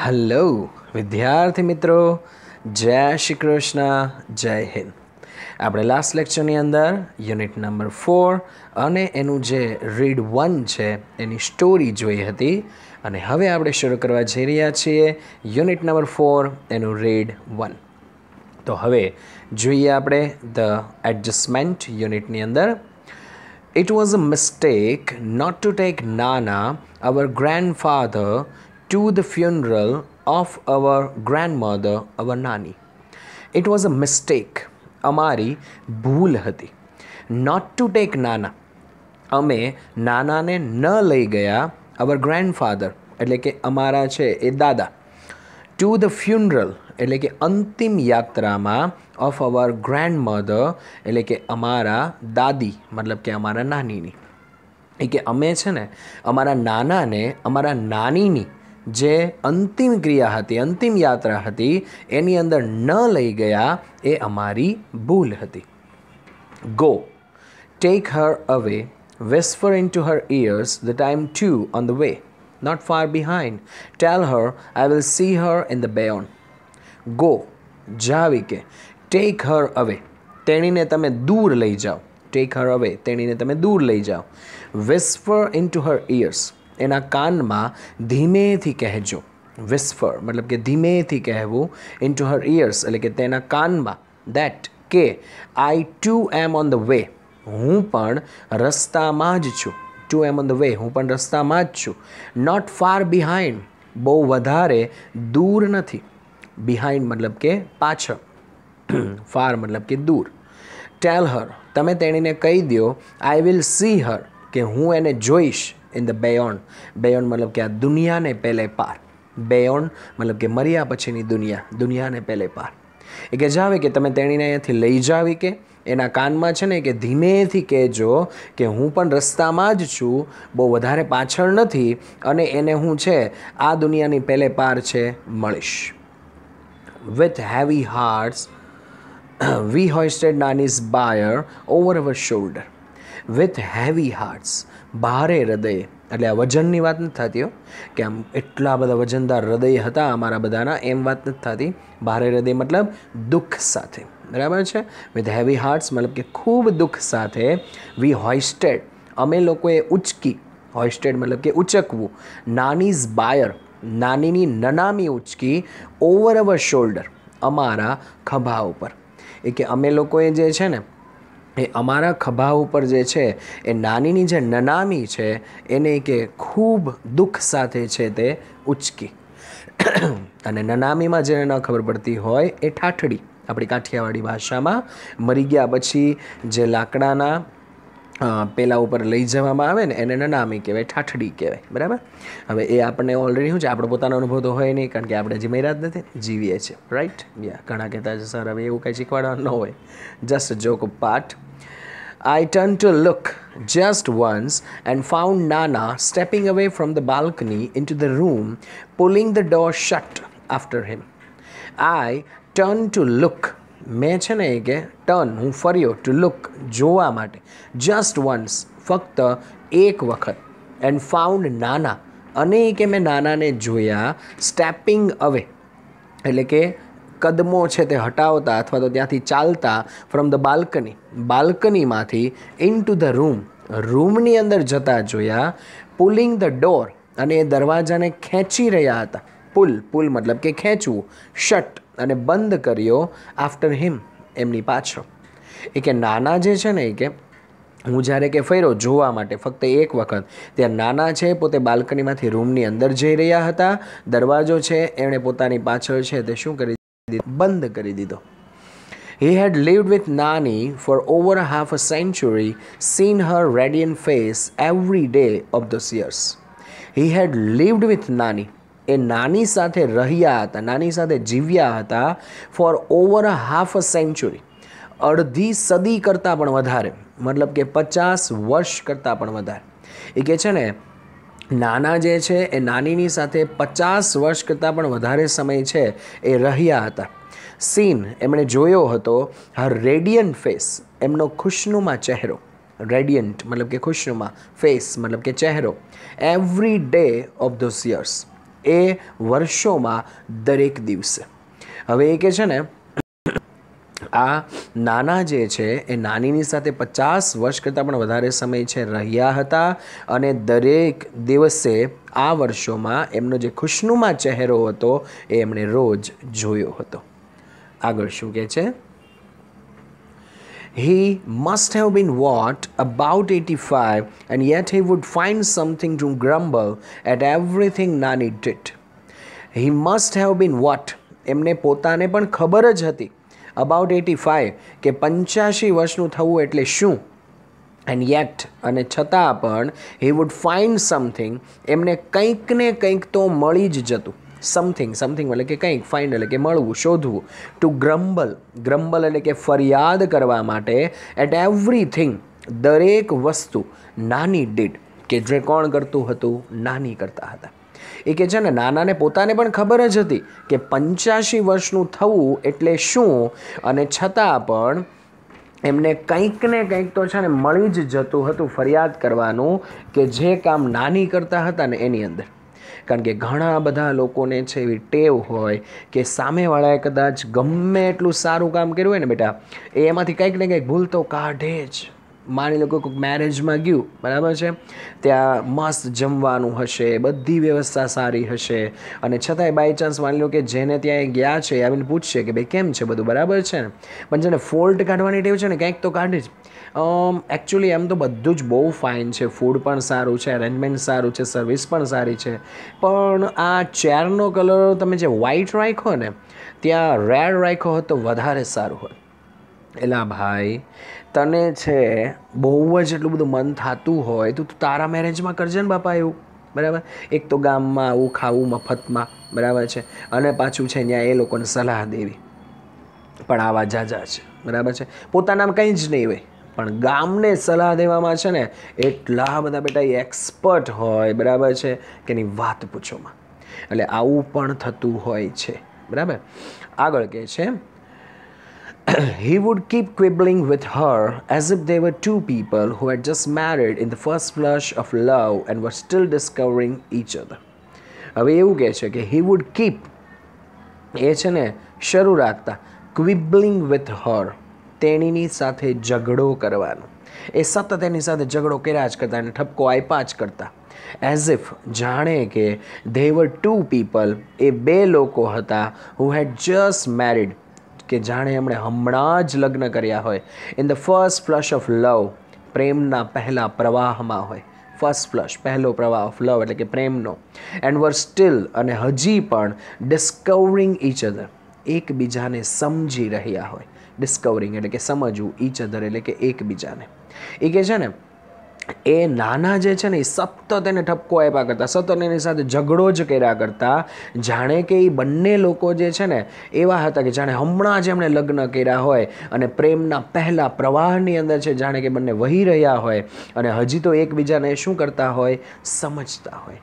Hello વિદ્યાર્થી મિત્રો જય શ્રી કૃષ્ણ જય હિન્દ આપણે લાસ્ટ લેક્ચરની અંદર યુનિટ નંબર ફોર અને એનું જે રીડ વન છે એની સ્ટોરી જોઈ હતી અને હવે આપણે શરૂ કરવા જઈ રહ્યા છીએ યુનિટ નંબર ફોર એનું રીડ વન તો હવે જોઈએ આપણે ધ એડજસ્ટમેન્ટ યુનિટની અંદર It was a mistake not to નાના અવર our grandfather, to the funeral of our grandmother, our nani. It was a mistake. અમારી ભૂલ હતી નોટ ટુ ટેક નાના અમે નાનાને ન લઈ ગયા અવર ગ્રેન્ડફાધર એટલે કે અમારા છે એ દાદા ટુ ધ ફ્યુનરલ એટલે કે અંતિમ યાત્રામાં ઓફ અવર ગ્રેન્ડ મધર એટલે કે અમારા દાદી મતલબ કે અમારા નાનીની એટલે કે અમે છે ને અમારા નાનાને અમારા નાનીની જે અંતિમ ક્રિયા હતી અંતિમ યાત્રા હતી એની અંદર ન લઈ ગયા એ અમારી ભૂલ હતી ગો ટેક હર અવે whisper into her ears the time too on the way, not far behind. Tell her I will see her in the beyond. Go, Javike, take her away. તેણીને તમે દૂર લઈ જાઓ ટેક હર અવે તેણીને તમે દૂર લઈ જાઓ whisper into her ears એના કાનમાં ધીમેથી કહેજો વિસ્ફર મતલબ કે ધીમેથી કહેવું ઇન ટુ હર ઇયર્સ એટલે કે તેના કાનમાં દેટ કે I too am on the way હું પણ રસ્તામાં જ છું too am on the way હું પણ રસ્તામાં જ છું નોટ ફાર બિહાઇન્ડ બહુ વધારે દૂર નથી બિહાઇન્ડ મતલબ કે પાછળ ફાર મતલબ કે દૂર ટેલ હર તમે તેણીને કહી દો આઈ વિલ સી હર કે હું એને જોઈશ ઇન ધ બેયોન્ડ બેયોન્ડ મતલબ કે આ દુનિયાને પહેલે પાર બેયોન્ડ મતલબ કે મર્યા પછીની દુનિયા દુનિયાને પહેલે પાર એ કે જાવે કે તમે તેણીને અહીંયાથી લઈ જાવી કે એના કાનમાં છે ને કે ધીમેથી કહેજો કે હું પણ રસ્તામાં જ છું બહુ વધારે પાછળ નથી અને એને હું છે આ દુનિયાની પહેલે પાર છે મળીશ with heavy hearts we hoisted Nani's bier over our shoulder with heavy hearts ભારે હૃદય એટલે આ વજનની વાત નથી થતી કે આમ એટલા બધા વજનદાર હૃદય હતા અમારા બધાના એમ વાત નથી થતી ભારે હૃદય મતલબ દુઃખ સાથે બરાબર છે વિથ હેવી હાર્ટ્સ મતલબ કે ખૂબ દુઃખ સાથે વી હોઇસ્ટેડ અમે લોકોએ ઉચકી હોઇસ્ટેડ મતલબ કે ઉચકવું નાનીઝ બાયર નાનીની નનામી ઉચકી ઓવર અવર શોલ્ડર અમારા ખભા ઉપર એ કે અમે લોકોએ જે છે ને એ અમારા ખભા ઉપર જે છે એ નાનીની જે નનામી છે એને કે ખૂબ દુઃખ સાથે છે તે ઉચકી અને નનામીમાં જેને ન ખબર પડતી હોય એ ઠાઠડી આપણી કાઠિયાવાડી ભાષામાં મરી ગયા પછી જે લાકડાના પેલા ઉપર લઈ જવામાં આવે ને એને નનામી કહેવાય ઠાઠડી કહેવાય બરાબર હવે એ આપણને ઓલરેડી શું છે આપણો પોતાનો અનુભવ તો હોય નહીં કારણ કે આપણે હજી મર્યા નથી જીવીએ છીએ રાઈટ યા ઘણા કહેતા છે સર હવે એવું કંઈ શીખવાડવાનું ન હોય just joke part I turned to look just once and found Nana stepping away from the balcony into the room pulling the door shut after him I turn to look મેં છે ને કે ટર્ન હું ફર્યો to look જોવા માટે just once ફક્ત એક વખત એન્ડ ફાઉન્ડ નાના અને કે મેં નાનાને જોયા સ્ટેપિંગ અવે એટલે કે કદમો છે તે હટાવતા અથવા તો ત્યાંથી ચાલતા ફ્રોમ ધ બાલ્કની બાલ્કનીમાંથી ઇન ટુ ધ રૂમ રૂમની અંદર જતા જોયા પુલિંગ ધ ડોર અને એ દરવાજાને ખેંચી રહ્યા હતા પુલ પુલ મતલબ કે ખેંચવું શટ અને બંધ કર્યો આફ્ટર હિમ એમની પાછળ એ કે નાના જે છે ને એ કે હું જ્યારે કે ફર્યો જોવા માટે ફક્ત એક વખત ત્યાં નાના છે પોતે બાલ્કનીમાંથી રૂમની અંદર જઈ રહ્યા હતા દરવાજો છે એણે પોતાની પાછળ છે તે શું કરી દીધું બંધ કરી દીધો he had lived with Nani for over half a century seen her radiant face every day of the years he had lived with Nani એ નાની સાથે રહ્યા હતા નાની સાથે જીવ્યા હતા for over half a century અડધી સદી કરતાં પણ વધારે મતલબ કે પચાસ વર્ષ કરતાં પણ વધારે એ કહે છે ને નાના જે છે એ નાનીની સાથે પચાસ વર્ષ કરતાં પણ વધારે સમય છે એ રહ્યા હતા સીન એમણે જોયો હતો હર રેડિયન્ટ ફેસ એમનો ખુશનુમા ચહેરો રેડિયન્ટ મતલબ કે ખુશનુમા ફેસ મતલબ કે ચહેરો every day of those years એ વર્ષોમાં દરેક દિવસે હવે એ કે છે ને આ નાના જે છે એ નાનીની સાથે પચાસ વર્ષ કરતાં પણ વધારે સમય છે રહ્યા હતા અને દરેક દિવસે આ વર્ષોમાં એમનો જે ખુશનુમા ચહેરો હતો એ એમણે રોજ જોયો હતો આગળ શું કહે છે He must have been what? About 85, and yet he would find something to grumble at everything Nani did. He must have been what? એમને પોતાને પણ ખબર જ હતી અબાઉટ એટી ફાઇવ કે પંચ્યાસી વર્ષનું થવું એટલે શું એન્ડ યેટ અને છતાં પણ હી વુડ ફાઇન્ડ સમથિંગ એમને કંઈક ને કંઈક તો મળી જ જતું સમથિંગ સમથિંગ એટલે કે કંઈક ફાઇન્ડ એટલે કે મળવું શોધવું ટુ ગ્રમ્બલ ગ્રમ્બલ એટલે કે ફરિયાદ કરવા માટે એટ એવરીથિંગ દરેક વસ્તુ નાની ડીડ કે જે કોણ કરતું હતું નાની કરતા હતા એ કે છે ને નાનાને પોતાને પણ ખબર જ હતી કે પંચ્યાસી વર્ષનું થવું એટલે શું અને છતાં પણ એમને કંઈક ને કંઈક તો છે ને મળી જ જતું હતું ફરિયાદ કરવાનું કે જે કામ નાની કરતા હતા ને એની અંદર કારણ કે ઘણા બધા લોકોને છે એવી ટેવ હોય કે સામેવાળાએ કદાચ ગમે એટલું સારું કામ કર્યું હોય ને બેટા એ એમાંથી કંઈક ને કંઈક ભૂલ તો કાઢે જ માની લો કોઈક મેરેજમાં ગયું બરાબર છે ત્યાં મસ્ત જમવાનું હશે બધી વ્યવસ્થા સારી હશે અને છતાંય બાય ચાન્સ માની લો કે જેને ત્યાં ગયા છે આવીને પૂછશે કે ભાઈ કેમ છે બધું બરાબર છે ને પણ જેને ફોલ્ટ કાઢવાની ટેવ છે ને કંઈક તો કાઢે જ એકચ્યુઅલી એમ તો બધું જ બહુ ફાઇન છે ફૂડ પણ સારું છે અરેન્જમેન્ટ સારું છે સર્વિસ પણ સારી છે પણ આ ચેરનો કલર તમે જે વ્હાઇટ રાખ્યો ને ત્યાં રેડ રાખ્યો હોય તો વધારે સારું હોય એલા ભાઈ તને છે બહુ જ એટલું બધું મન થતું હોય તો તું તારા મેરેજમાં કરજે ને બાપા એવું બરાબર એક તો ગામમાં આવું ખાવું મફતમાં બરાબર છે અને પાછું છે ત્યાં એ લોકોને સલાહ દેવી પણ આવા જાજા છે બરાબર છે પોતાનામાં કંઈ જ નહીં હોય પણ ગામને સલાહ દેવામાં છે ને એટલા બધા બેટા એક્સપર્ટ હોય બરાબર છે કે એની વાત પૂછોમાં એટલે આવું પણ થતું હોય છે બરાબર આગળ કહે છે he would keep quibbling with her as if they were two people who had just married in the first flush of love and were still discovering each other હવે એવું કહે છે કે he would keep એ છે ને શરૂ રાખતા ક્વિબલિંગ with her તેણીની સાથે ઝઘડો કરવાનો એ સતત એની સાથે ઝઘડો કર્યા જ કરતા અને ઠપકો આપ્યા જ કરતા એઝ ઇફ જાણે કે ધેવર ટુ પીપલ એ બે લોકો હતા હુ હેડ જસ્ટ મેરિડ કે જાણે એમણે હમણાં જ લગ્ન કર્યા હોય in the first flush of love પ્રેમના પહેલા પ્રવાહમાં હોય ફર્સ્ટ ફ્લશ પહેલો પ્રવાહ ઓફ લવ એટલે કે પ્રેમનો એન્ડ વર સ્ટીલ અને હજી પણ ડિસ્કવરિંગ ઇચ અધર એકબીજાને સમજી રહ્યા હોય ડિસ્કવરિંગ એટલે કે સમજવું ઈચ અધર એટલે કે એકબીજાને એ કે છે ને એ નાના જે છે ને એ સતત એને ઠપકો આપ્યા કરતા સતત એની સાથે ઝઘડો જ કર્યા કરતા જાણે કે એ બંને લોકો જે છે ને એવા હતા કે જાણે હમણાં જ એમણે લગ્ન કર્યા હોય અને પ્રેમના પહેલા પ્રવાહની અંદર છે જાણે કે બંને વહી રહ્યા હોય અને હજી તો એકબીજાને શું કરતા હોય સમજતા હોય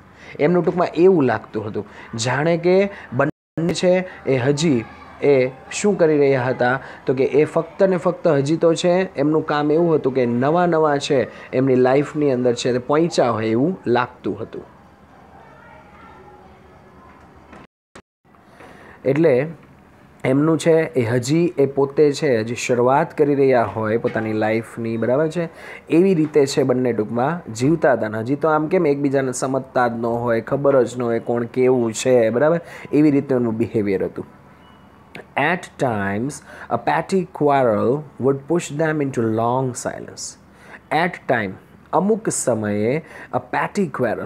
એમનું ટૂંકમાં એવું લાગતું હતું જાણે કે બંને છે એ હજી એ શું કરી રહ્યા હતા તો કે એ ફક્ત ને ફક્ત હજી તો છે એમનું કામ એવું હતું કે નવા નવા છે એમની લાઈફની અંદર છે તે પહોંચ્યા હોય એવું લાગતું હતું એટલે એમનું છે એ હજી એ પોતે છે હજી શરૂઆત કરી રહ્યા હોય પોતાની લાઈફની બરાબર છે એવી રીતે છે બંને ટૂંકમાં જીવતા હતા હજી તો આમ કેમ એકબીજાને સમજતા જ ન હોય ખબર જ ન હોય કોણ કેવું છે બરાબર એવી રીતે એમનું બિહેવિયર હતું At times, a petty quarrel would push them into long silence. At time, અમુક સમયે અ પેટી ક્વેરલ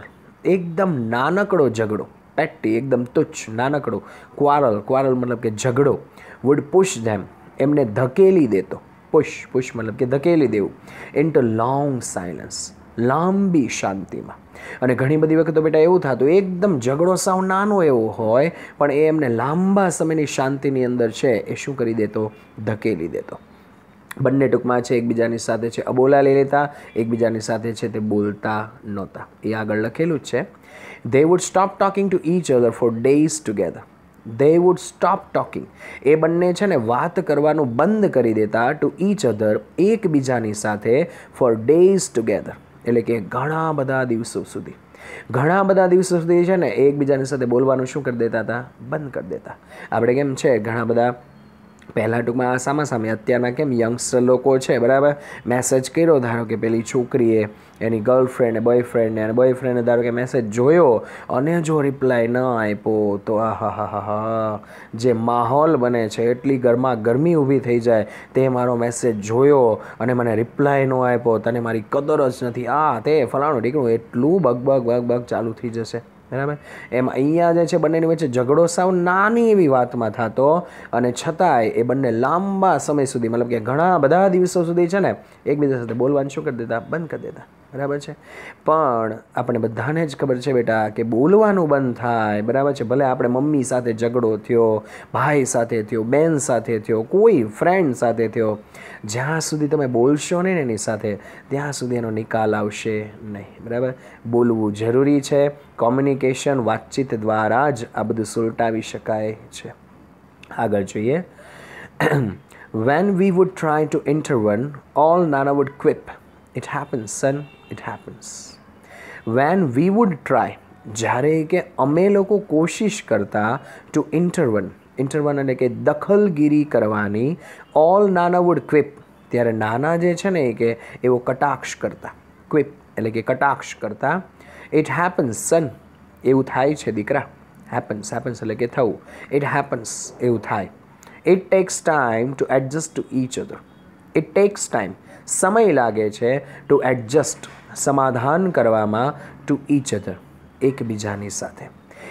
એકદમ નાનકડો ઝઘડો પેટી એકદમ તુચ્છ નાનકડો ક્વારલ ક્વારલ મતલબ કે ઝઘડો વુડ પુશ ધેમ એમને ધકેલી દેતો પુશ પુશ મતલબ કે ધકેલી દેવું ઇન લોંગ સાયલન્સ લાંબી શાંતિમાં અને ઘણી બધી વખતો બેટા એવું થતું એકદમ ઝઘડો સાવ નાનો એવો હોય પણ એ એમને લાંબા સમયની શાંતિની અંદર છે એ શું કરી દેતો ધકેલી દેતો બંને ટૂંકમાં છે એકબીજાની સાથે છે અબોલા લઈ લેતા એકબીજાની સાથે છે તે બોલતા નહોતા એ આગળ લખેલું જ છે they would stop talking to each other for days together they would stop talking એ બંને છે ને વાત કરવાનું બંધ કરી દેતા ટુ ઈચ અધર એકબીજાની સાથે ફોર ડેઝ ટુગેધર એટલે કે ઘણા બધા દિવસો સુધી ઘણા બધા દિવસો સુધી છે ને એકબીજાની સાથે બોલવાનું શું કરી દેતા હતા બંધ કરી દેતા આપણે કેમ છે ઘણા બધા પહેલાં ટૂંકમાં સામા સામે અત્યારના કેમ યંગસ્ટર લોકો છે બરાબર મેસેજ કર્યો ધારો કે પેલી છોકરીએ એની ગર્લફ્રેન્ડ બોયફ્રેન્ડને અને બોયફ્રેન્ડને ધારો કે મેસેજ જોયો અને જો રિપ્લાય ન આપ્યો તો આ હા હા હા હા જે માહોલ બને છે એટલી ગરમા ગરમી ઊભી થઈ જાય તે મારો મેસેજ જોયો અને મને રિપ્લાય ન આપ્યો તને મારી કદર જ નથી આ તે ફલાણું ઢીકણું એટલું બગબગ બગબગ ચાલુ થઈ જશે બરાબર એમ અહીંયા જે છે બંનેની વચ્ચે ઝઘડો સાવ નાની એવી વાતમાં થતો અને છતાંય એ બંને લાંબા સમય સુધી મતલબ કે ઘણા બધા દિવસો સુધી છે ને એકબીજા સાથે બોલવાનું શું કરી દેતા બંધ કરી દેતા બરાબર છે પણ આપણે બધાને જ ખબર છે બેટા કે બોલવાનું બંધ થાય બરાબર છે ભલે આપણે મમ્મી સાથે ઝઘડો થયો ભાઈ સાથે થયો બેન સાથે થયો કોઈ ફ્રેન્ડ સાથે થયો જ્યાં સુધી તમે બોલશો ને એની સાથે ત્યાં સુધી એનો નિકાલ આવશે નહીં બરાબર બોલવું જરૂરી છે કોમ્યુનિકેશન વાતચીત દ્વારા જ આ બધું સુલટાવી શકાય છે આગળ જોઈએ when we would try to intervene all Nana would quip it happens son it happens when we would try જ્યારે કે અમે લોકો કોશિશ કરતા ટુ ઇન્ટરવન ઇન્ટરવન એટલે કે દખલગીરી કરવાની ઓલ નાના વુડ ક્વિપ ત્યારે નાના જે છે ને એ કે એવો કટાક્ષ કરતા ક્વિપ એટલે કે કટાક્ષ કરતા ઇટ હેપન્સ સન એવું થાય છે દીકરા હેપન્સ હેપન્સ એટલે કે થવું ઇટ હેપન્સ એવું થાય it takes time to adjust to each other it takes time સમય લાગે છે ટુ એડજસ્ટ સમાધાન કરવામાં ટુ ઈચ અધર એકબીજાની સાથે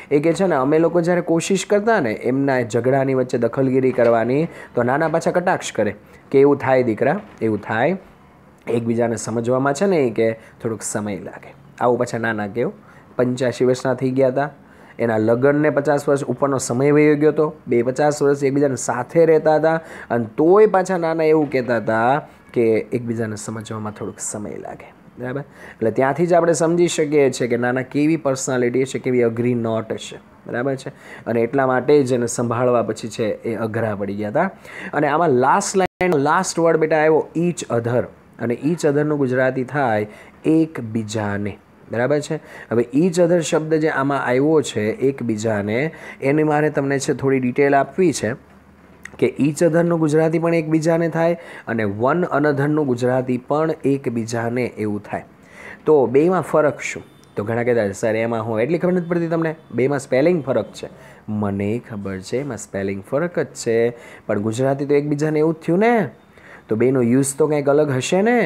એ કે છે ને અમે લોકો જ્યારે કોશિશ કરતા ને એમના ઝઘડાની વચ્ચે દખલગીરી કરવાની તો નાના પાછા કટાક્ષ કરે કે એવું થાય દીકરા એવું થાય એકબીજાને સમજવામાં છે ને એ કે થોડુંક સમય લાગે આવું પાછા નાના કેવું પંચ્યાસી વર્ષના થઈ ગયા હતા એના લગ્નને પચાસ વર્ષ ઉપરનો સમય વહી ગયો હતો બે પચાસ વર્ષ એકબીજાને સાથે રહેતા હતા અને તોય પાછા નાના એવું કહેતા હતા કે એકબીજાને સમજવામાં થોડુંક સમય લાગે બરાબર એટલે ત્યાંથી જ આપણે સમજી શકીએ છીએ કે નાના કેવી પર્સનાલિટી છે કેવી અઘરી નોટ છે બરાબર છે અને એટલા માટે જ એને સંભાળવા પછી છે એ અઘરા પડી ગયા હતા અને આમાં લાસ્ટ લાઈન લાસ્ટ વર્ડ બેટા આવ્યો ઈચ અધર અને ઈચ અધરનું ગુજરાતી થાય એકબીજાને બરાબર છે હવે ઈચ અધર શબ્દ જે આમાં આવ્યો છે એકબીજાને એની મારે તમને છે થોડી ડિટેલ આપવી છે કે ઈચ અધરનું ગુજરાતી પણ એકબીજાને થાય અને વન અનધરનું ગુજરાતી પણ એકબીજાને એવું થાય તો બેમાં ફરક શું તો ઘણા કહેતા સર એમાં હું એટલી ખબર નથી પડતી તમને બેમાં સ્પેલિંગ ફરક છે મને ખબર છે એમાં સ્પેલિંગ ફરક જ છે પણ ગુજરાતી તો એકબીજાને એવું જ થયું ને તો બેનો યુઝ તો કંઈક અલગ હશે ને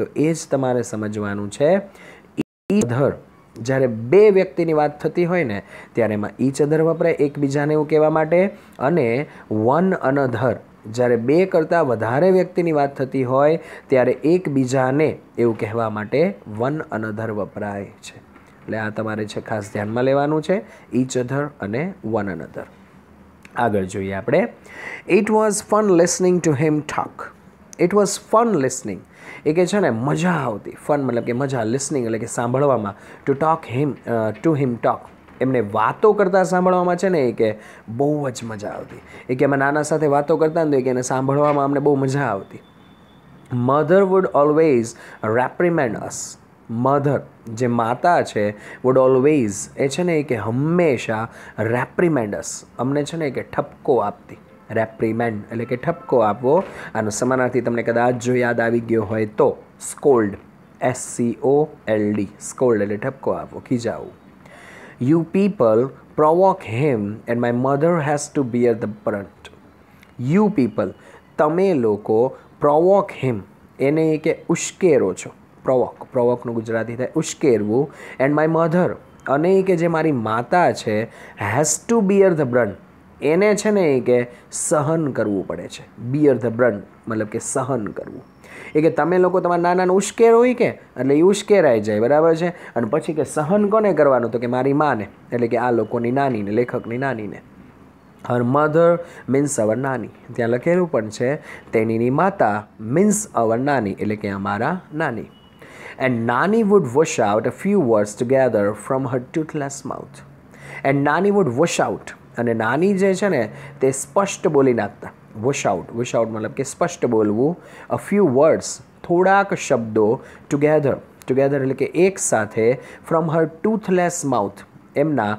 તો એ જ તમારે સમજવાનું છે ઈધર જ્યારે બે વ્યક્તિની વાત થતી હોય ને ત્યારે એમાં ઈચ અધર વપરાય એકબીજાને એવું કહેવા માટે અને વન અનધર જ્યારે બે કરતાં વધારે વ્યક્તિની વાત થતી હોય ત્યારે એકબીજાને એવું કહેવા માટે વન અનધર વપરાય છે એટલે આ તમારે છે ખાસ ધ્યાનમાં લેવાનું છે ઈચ અધર અને વન અનધર આગળ જોઈએ આપણે it was fun listening to him talk it was fun listening એ કે છે ને મજા આવતી ફન મતલબ કે મજા લિસનિંગ એટલે કે સાંભળવામાં to talk him to him talk એમને વાતો કરતાં સાંભળવામાં છે ને એ કે બહુ જ મજા આવતી એ કે અમે નાના સાથે વાતો કરતા ને તો એ કે એને સાંભળવામાં અમને બહુ મજા આવતી mother would always reprimand us mother જે માતા છે વુડ ઓલવેઝ એ છે ને એ કે હંમેશા રેપ્રિમેન્ડસ અમને છે ને કે ઠપકો આપતી રેપ્રિમેન્ડ એટલે કે ઠપકો આપવો અને સમાનાર્થી તમને કદાચ જો યાદ આવી ગયો હોય તો scold S C O L D scold એટલે ઠપકો આપવો ખીજાવું you people provoke him and my mother has to bear the brunt you people તમે લોકો પ્રોવોક હિમ એને કે ઉશ્કેરો છો પ્રોવોક પ્રોવોકનું ગુજરાતી થાય ઉશ્કેરવું એન્ડ માય મધર અને કે જે મારી માતા છે has to bear the brunt એને છે ને એ કે સહન કરવું પડે છે બિયર ધ બ્રન્ટ મતલબ કે સહન કરવું એ કે તમે લોકો તમારા નાનાનો ઉશ્કેર હોય કે એટલે એ ઉશ્કેરાઈ જાય બરાબર છે અને પછી કે સહન કોને કરવાનું તો કે મારી માને એટલે કે આ લોકોની નાનીને લેખકની નાનીને હર મધર મીન્સ અવર નાની ત્યાં લખેલું પણ છે તેણીની માતા મીન્સ અવર નાની એટલે કે અમારા Nani and Nani would wash out a few words together from her toothless mouth and Nani would wash out અને નાની જે છે ને તે સ્પષ્ટ બોલી નાખતા વુશ આઉટ વુશ આઉટ મતલબ કે સ્પષ્ટ બોલવું અ ફ્યુ વર્ડ્સ થોડાક શબ્દો ટુગેધર ટુગેધર એટલે કે એક સાથે ફ્રોમ હર ટૂથલેસ માઉથ એમના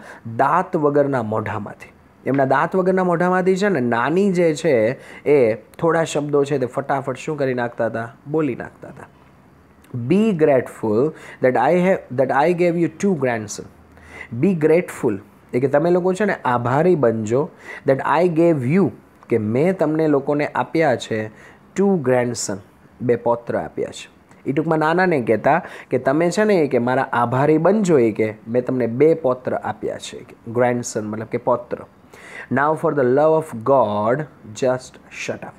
દાંત વગરના મોઢામાંથી એમના દાંત વગરના મોઢામાંથી છે ને નાની જે છે એ થોડા શબ્દો છે તે ફટાફટ શું કરી નાખતા હતા બોલી નાખતા હતા be grateful that I have that I gave you two grandson be grateful એ કે તમે લોકો છે ને આભારી બનજો દેટ આઈ ગેવ યુ કે મેં તમને લોકોને આપ્યા છે ટુ ગ્રેન્ડસન બે પોત્ર આપ્યા છે એ ટૂંકમાં નાનાને કહેતા કે તમે છે ને એ કે મારા આભારી બનજો એ કે મેં તમને બે પોત્ર આપ્યા છે ગ્રેન્ડસન મતલબ કે પોત્ર now for the love of God just shut up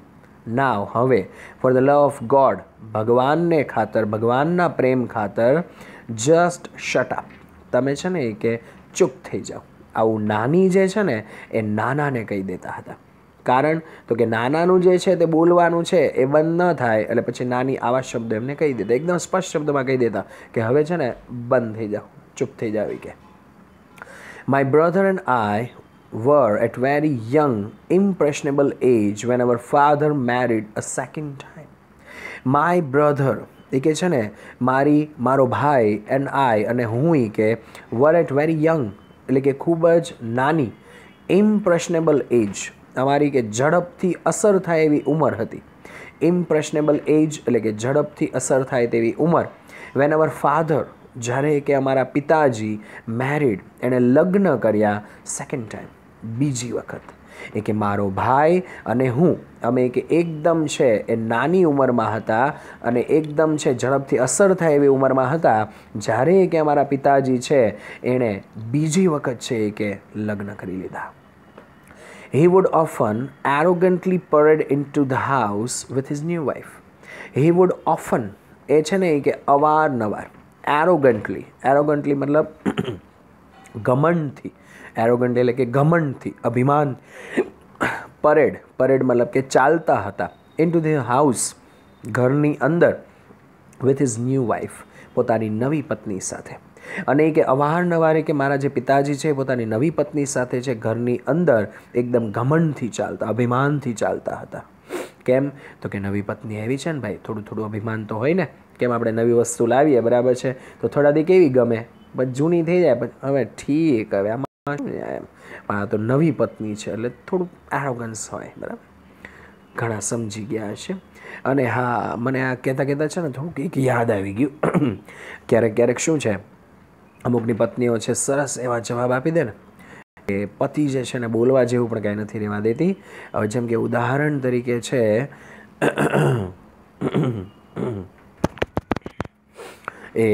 now હવે for the love of God ભગવાનને ખાતર ભગવાનના પ્રેમ ખાતર જસ્ટ શટ અપ તમે છે ને એ કે ચૂપ થઈ જાઓ આવું નાની જે છે ને એ નાનાને કહી દેતા હતા કારણ તો કે નાનાનું જે છે તે બોલવાનું છે એ બંધ ન થાય એટલે પછી નાની આવા શબ્દ એમને કહી દેતા એકદમ સ્પષ્ટ શબ્દમાં કહી દેતા કે હવે છે ને બંધ થઈ જાઓ ચૂપ થઈ જાવ કે my brother and I were at very young impressionable age when our father married a second time my brother એ કે છે ને મારી મારો ભાઈ એન્ડ આઈ અને હું કે વર એટ વેરી યંગ એટલે કે ખૂબ જ નાની ઇમ્પ્રેશનેબલ એજ અમારી કે ઝડપથી અસર થાય એવી ઉંમર હતી ઇમ્પ્રેશનેબલ એજ એટલે કે ઝડપથી અસર થાય તેવી ઉંમર વેન અવર ફાધર જ્યારે કે અમારા પિતાજી મેરિડ એણે લગ્ન કર્યા સેકન્ડ ટાઈમ બીજી વખત એ કે મારો ભાઈ અને હું અમે કે એકદમ છે એ નાની ઉંમરમાં હતા અને એકદમ છે ઝડપથી અસર થાય એવી ઉંમરમાં હતા જ્યારે કે અમારા પિતાજી છે એણે બીજી વખત છે એ કે લગ્ન કરી લીધા he would often arrogantly parade into the house with his new wife he would often એ છે ને એ કે અવારનવાર એરોગન્ટલી એરોગન્ટલી મતલબ ઘમંડથી એરોગન્ટ એટલે કે ઘમંડથી અભિમાન પરેડ પરેડ મતલબ કે ચાલતા હતા ઇન ટુ ધ હાઉસ ઘરની અંદર વિથ હિઝ ન્યૂ વાઇફ પોતાની નવી પત્ની સાથે અને એ કે અવારનવારે કે મારા જે પિતાજી છે પોતાની નવી પત્ની સાથે છે ઘરની અંદર એકદમ ઘમંડથી ચાલતા અભિમાનથી ચાલતા હતા કેમ તો કે નવી પત્ની એવી છે ને ભાઈ થોડું થોડું અભિમાન તો હોય ને કેમ આપણે નવી વસ્તુ લાવીએ બરાબર છે તો થોડા દી કેવી ગમે બસ જૂની થઈ જાય પણ હવે ઠીક હવે આમાં પણ આ તો નવી પત્ની છે એટલે થોડુંક એરોગન્સ હોય બરાબર ઘણા સમજી ગયા છે અને હા મને આ કહેતા કહેતા છે ને થોડુંક એક યાદ આવી ગયું ક્યારેક ક્યારેક શું છે અમુકની પત્નીઓ છે સરસ એવા જવાબ આપી દે ને કે પતિ જે છે ને બોલવા જેવું પણ કાંઈ નથી રહેવા દેતી હવે જેમ કે ઉદાહરણ તરીકે છે એ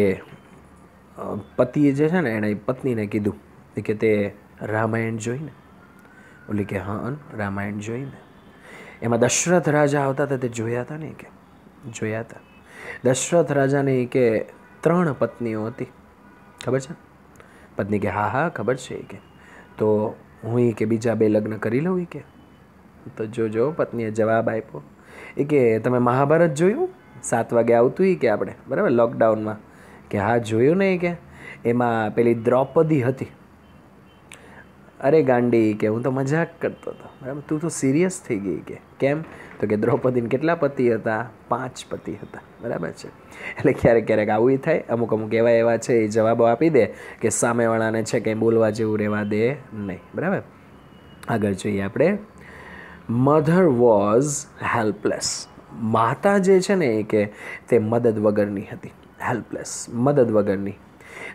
પતિએ જે છે ને એણે પત્નીને કીધું એ કે તે રામાયણ જોઈને ઓલી કે હા રામાયણ જોઈને એમાં દશરથ રાજા આવતા હતા તે જોયા હતા ને કે જોયા હતા દશરથ રાજાને એ કે ત્રણ પત્નીઓ હતી ખબર છે પત્ની કે હા હા ખબર છે એ કે તો હું એ કે બીજા બે લગ્ન કરી લઉં એ કે તો જોજો પત્નીએ જવાબ આપ્યો એ કે તમે મહાભારત જોયું સાત વાગે આવતું એ કે આપણે બરાબર લોકડાઉનમાં કે હા જોયું ને એ કે એમાં પેલી દ્રૌપદી હતી અરે ગાંડી કે હું તો મજાક કરતો હતો બરાબર તું તો સિરિયસ થઈ ગઈ કે કેમ તો કે દ્રૌપદીને કેટલા પતિ હતા પાંચ પતિ હતા બરાબર છે એટલે ક્યારેક ક્યારેક આવું એ થાય અમુક અમુક એવા એવા છે એ જવાબો આપી દે કે સામેવાળાને છે કંઈ બોલવા જેવું રહેવા દે નહીં બરાબર આગળ જોઈએ આપણે મધર વોઝ હેલ્પલેસ માતા જે છે ને એ કે તે મદદ વગરની હતી હેલ્પલેસ મદદ વગરની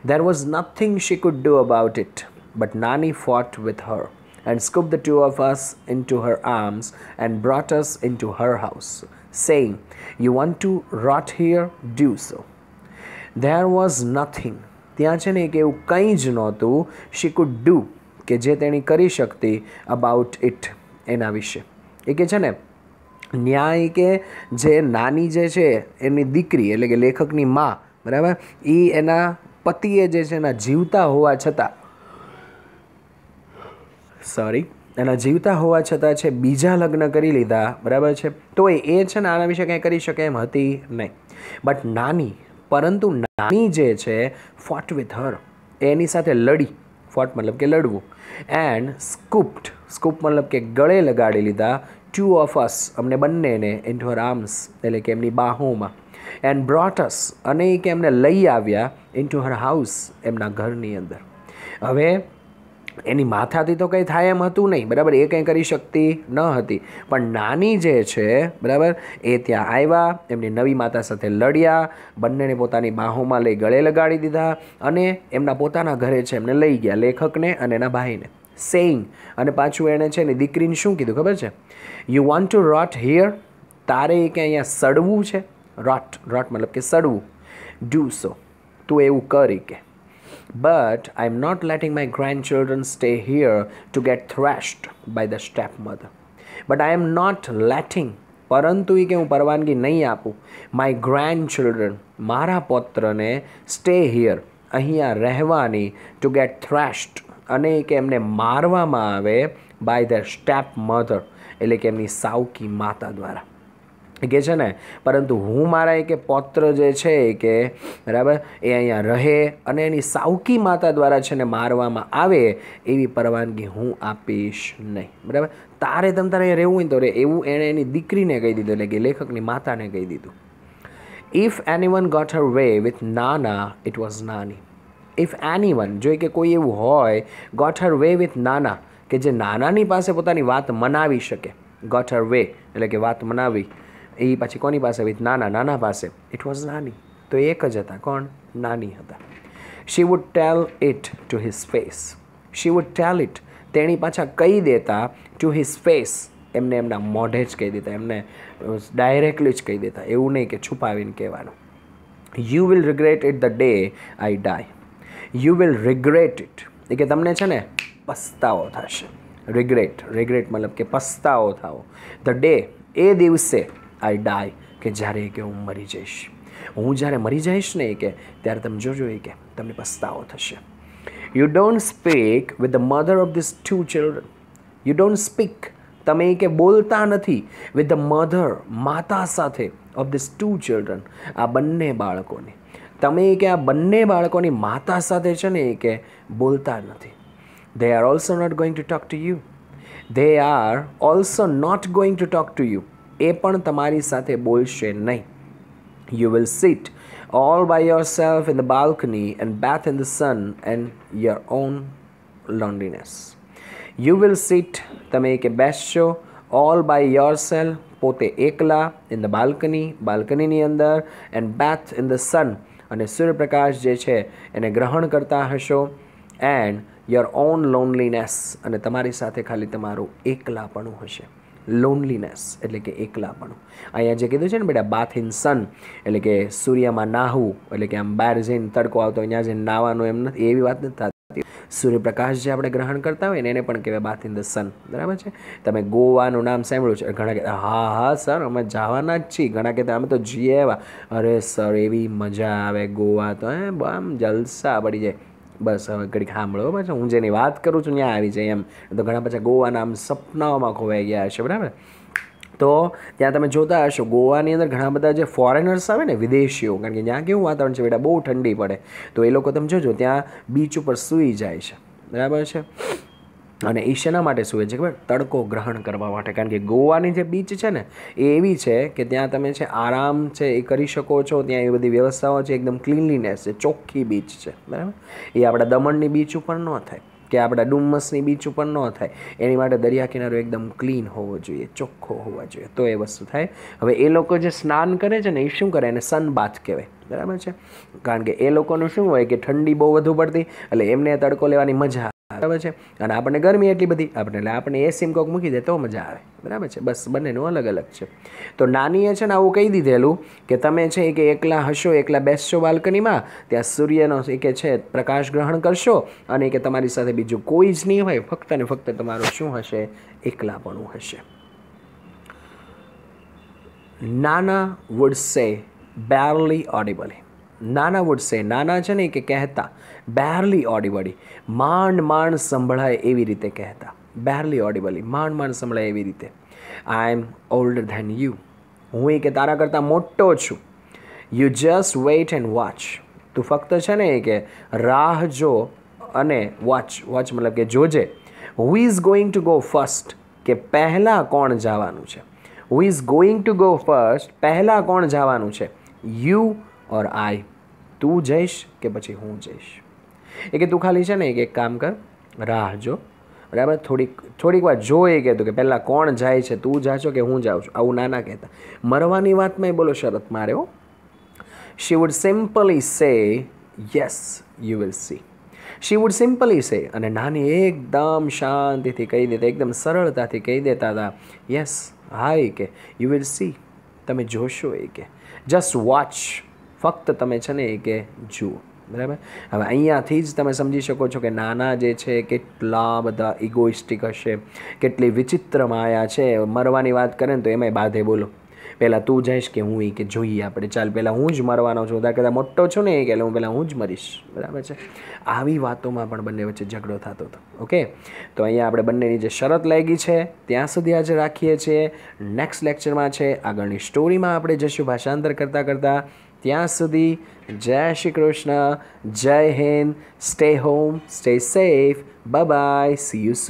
there was nothing she could do about it But Nani fought with her and scooped the two of us into her arms and brought us into her house, saying, You want to rot here? Do so. There was nothing. ત્યાં છે ને એક એવું કંઈ જ નહોતું she could do કે જે તેણી કરી શકતી અબાઉટ ઇટ એના વિશે એ કે છે ને ન્યાય કે જે નાની જે છે એમની દીકરી એટલે કે લેખકની મા બરાબર એ એના પતિએ જે છે એના જીવતા હોવા છતાં સોરી એના જીવતા હોવા છતાં છે બીજા લગ્ન કરી લીધા બરાબર છે તો એ એ છે ને આના વિશે કંઈ કરી શકે એમ હતી નહીં બટ નાની પરંતુ નાની જે છે ફોટ વિથ હર એની સાથે લડી ફોટ મતલબ કે લડવું એન્ડ સ્કૂપ્ડ સ્કૂપ મતલબ કે ગળે લગાડી લીધા ટુ ઓફ અસ અમને બંનેને ઇન હર આર્મ્સ એટલે કે એમની બાહોમાં એન્ડ બ્રોટસ અને એ કે એમને લઈ આવ્યા ઇન ટુ હર હાઉસ એમના ઘરની અંદર હવે એની માથાથી તો કંઈ થાય એમ હતું નહીં બરાબર એ કંઈ કરી શકતી ન હતી પણ નાની જે છે બરાબર એ ત્યાં આવ્યા એમની નવી માતા સાથે લડ્યા બંનેને પોતાની બાહોમાં લઈ ગળે લગાડી દીધા અને એમના પોતાના ઘરે છે એમને લઈ ગયા લેખકને અને એના ભાઈને સેઈંગ અને પાછું એણે છે એની દીકરીને શું કીધું ખબર છે you want to rot here તારે એ ક્યાં અહીંયા સડવું છે રોટ રોટ મતલબ કે સડવું ડુ સો તું એવું કરી કે But I'm not letting my grandchildren stay here to get thrashed by the stepmother. But I am not letting પરંતુ એ કે હું પરવાનગી નહીં આપું માય ગ્રેન્ડ ચિલ્ડ્રન મારા પોત્રને સ્ટે હિયર અહીંયા રહેવાની ટુ ગેટ થ્રેશ્ડ અને કે એમને મારવામાં આવે બાય ધ સ્ટેપ મધર એટલે કે એમની સાવકી માતા દ્વારા કે છે ને પરંતુ હું મારા એક પૌત્ર જે છે કે બરાબર એ અહીંયા રહે અને એની સાવકી માતા દ્વારા છે ને મારવામાં આવે એવી પરવાનગી હું આપીશ નહીં બરાબર તારે તમ તારે રહેવું હોય તો રે એવું એણે એની દીકરીને કહી દીધું એટલે કે લેખકની માતાને કહી દીધું if anyone got her way with Nana it was Nani if anyone જો કે કોઈ એવું હોય ગોટ હર વે વિથ નાના કે જે નાનાની પાસે પોતાની વાત મનાવી શકે ગોટ હર વે એટલે કે વાત મનાવી એ પાછી કોની પાસે આવી નાના નાના પાસે ઇટ વોઝ નાની તો એક જ હતા કોણ નાની હતા she would tell it to his face she would tell it તેણી પાછા કહી દેતા ટુ હિઝ ફેસ એમને એમના મોઢે જ કહી દેતા એમને ડાયરેક્ટલી જ કહી દેતા એવું નહીં કે છુપાવીને કહેવાનું you will regret it the day I die you will regret it એ કે તમને છે ને પસ્તાવો થશે રિગ્રેટ રિગ્રેટ મતલબ કે પસ્તાવો થાવો ધ ડે એ દિવસે આઈ ડાય કે જ્યારે એ કે હું મરી જઈશ હું જ્યારે મરી જઈશ ને એ કે ત્યારે તમે જોજો એ કે તમને પસ્તાવો થશે you don't speak with the mother of this two children you don't speak તમે કે બોલતા નથી વિથ ધ મધર માતા સાથે ઓફ ધીસ ટુ ચિલ્ડ્રન આ બંને બાળકોને તમે કે આ બંને બાળકોની માતા સાથે છે ને એ કે બોલતા નથી they are also not going to talk to you they are also not going to talk to you એ પણ તમારી સાથે બોલશે નહીં you will sit all by yourself in the balcony and bath in the sun and your own loneliness. You will sit, તમે કે બેસશો all by yourself પોતે એકલા in the balcony બાલ્કનીની અંદર and bath in the sun અને સૂર્યપ્રકાશ જે છે એને ગ્રહણ કરતા હશો એન્ડ યોર ઓન લોનલીનેસ અને તમારી સાથે ખાલી તમારું એકલાપણું હશે લોનલીનેસ એટલે કે એકલાપણું અહીંયા જે કીધું છે ને બેટા બાથ ઇન સન એટલે કે સૂર્યમાં નાહવું એટલે કે આમ બહાર જઈને તડકો આવતો અહીંયા જઈને નાહવાનું એમ નથી એવી વાત નથી થતી સૂર્યપ્રકાશ જે આપણે ગ્રહણ કરતા હોય ને એને પણ કહેવાય બાથ ઇન ધ સન બરાબર છે તમે ગોવાનું નામ સાંભળ્યું છે ઘણા કહેતા હા હા સર અમે જવાના જ છીએ ઘણા કહેતા અમે તો જઈએ એવા અરે સર એવી મજા આવે ગોવા તો એમ આમ જલસા પડી જાય બસ હવે ઘડીક સાંભળો બસ હું જેની વાત કરું છું ત્યાં આવી જાય એમ તો ઘણા બધા ગોવાના આમ સપનાઓમાં ખોવાઈ ગયા હશે બરાબર તો ત્યાં તમે જોતા હશો ગોવાની અંદર ઘણા બધા જે ફોરેનર્સ આવે ને વિદેશીઓ કારણ કે ત્યાં કેવું વાતાવરણ છે બેટા બહુ ઠંડી પડે તો એ લોકો તમે જોજો ત્યાં બીચ ઉપર સૂઈ જાય છે બરાબર છે અને એ શેના માટે સૂવે છે ખબર તડકો ગ્રહણ કરવા માટે કારણ કે ગોવાની જે બીચ છે ને એ એવી છે કે ત્યાં તમે છે આરામ છે એ કરી શકો છો ત્યાં એ બધી વ્યવસ્થાઓ છે એકદમ ક્લીનલીનેસ છે ચોખ્ખી બીચ છે બરાબર એ આપણા દમણની બીચ ઉપર ન થાય કે આપણા ડુમ્મસની બીચ ઉપર ન થાય એની માટે દરિયા કિનારો એકદમ ક્લીન હોવો જોઈએ ચોખ્ખો હોવો જોઈએ તો એ વસ્તુ થાય હવે એ લોકો જે સ્નાન કરે છે ને એ શું કરે એને સનબાથ કહેવાય બરાબર છે કારણ કે એ લોકોનું શું હોય કે ઠંડી બહુ વધુ પડતી એટલે એમને તડકો લેવાની મજા બરાબર છે અને આપણને ગરમી એટલી બધી આપણે એટલે આપણે એ સિમ કોક મૂકી દે તો મજા આવે બરાબર છે બસ બંનેનું અલગ અલગ છે તો નાનીએ છે ને આવું કહી દીધેલું કે તમે છે કે એકલા હશો એકલા બેસશો બાલ્કનીમાં ત્યાં સૂર્યનો એ કે છે પ્રકાશ ગ્રહણ કરશો અને કે તમારી સાથે બીજું કોઈ જ નહીં હોય ફક્ત ને ફક્ત તમારું શું હશે એકલાપણું હશે નાના વુડ સે બેરલી ઓડિબલી નાના વુડ સે નાના છે ને કે કહેતા બેરલી ઓડિબલી માંડ માંડ સંભળાય એવી રીતે કહેતા બેરલી ઓડિબલી માંડ માંડ સંભળાય એવી રીતે I am older than you હું એ કે તારા કરતાં મોટો છું you just wait and watch તું ફક્ત છે ને કે રાહ જો અને વોચ વોચ મતલબ કે જોજે who is going to go first કે પહેલાં કોણ જવાનું છે who is going to go first પહેલાં કોણ જવાનું છે યુ ઓર આઈ તું જઈશ કે પછી હું જઈશ એ કે તું ખાલી છે ને એક કામ કર રાહ જો બરાબર થોડીક થોડીક વાર જોઈ કહેતું કે પહેલાં કોણ જાય છે તું જા છો કે હું જાઉં છું આવું નાના કહેતા મરવાની વાતમાં એ બોલો શરત માર્યો she would simply say yes you will see she would simply say અને નાની એકદમ શાંતિથી કહી દેતા એકદમ સરળતાથી કહી દેતા હતા યસ હા એ કે યુ વિલ સી તમે જોશો એ કે જસ્ટ વોચ ફક્ત તમે છે ને એ કે જુઓ બરાબર હવે અહીંયાથી જ તમે સમજી શકો છો કે નાના જે છે કેટલા બધા ઇગોઇસ્ટિક હશે કેટલી વિચિત્ર માયા છે મરવાની વાત કરે ને તો એમાંય બાધે બોલો પહેલાં તું જઈશ કે હું એ કે જોઈએ આપણે ચાલ પહેલાં હું જ મરવાનો છું દાખલા કદાચ મોટો છું ને એ કે હું પહેલાં હું જ મરીશ બરાબર છે આવી વાતોમાં પણ બંને વચ્ચે ઝઘડો થતો હતો ઓકે તો અહીંયા આપણે બંનેની જે શરત લાગી છે ત્યાં સુધી આજે રાખીએ છીએ નેક્સ્ટ લેક્ચરમાં છે આગળની સ્ટોરીમાં આપણે જશું ભાષાંતર કરતાં કરતાં ત્યાં સુધી જય Shri Krishna Jai Hind stay home stay safe bye see you સુ